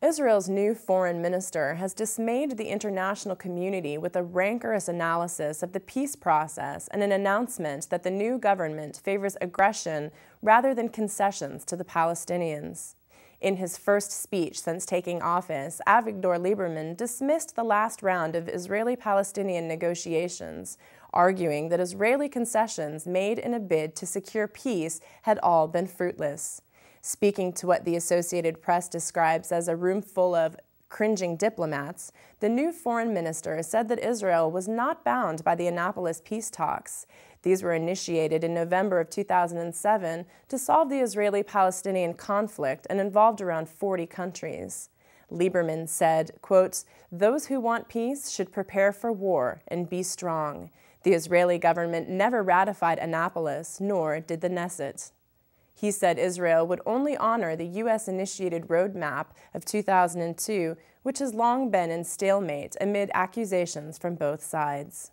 Israel's new foreign minister has dismayed the international community with a rancorous analysis of the peace process and an announcement that the new government favors aggression rather than concessions to the Palestinians. In his first speech since taking office, Avigdor Lieberman dismissed the last round of Israeli Palestinian negotiations, arguing that Israeli concessions made in a bid to secure peace had all been fruitless. Speaking to what the Associated Press describes as a room full of cringing diplomats, the new foreign minister said that Israel was not bound by the Annapolis peace talks. These were initiated in November of 2007 to solve the Israeli Palestinian conflict and involved around 40 countries. Lieberman said, quote, Those who want peace should prepare for war and be strong. The Israeli government never ratified Annapolis, nor did the Knesset. He said Israel would only honor the U.S. initiated roadmap of 2002, which has long been in stalemate amid accusations from both sides.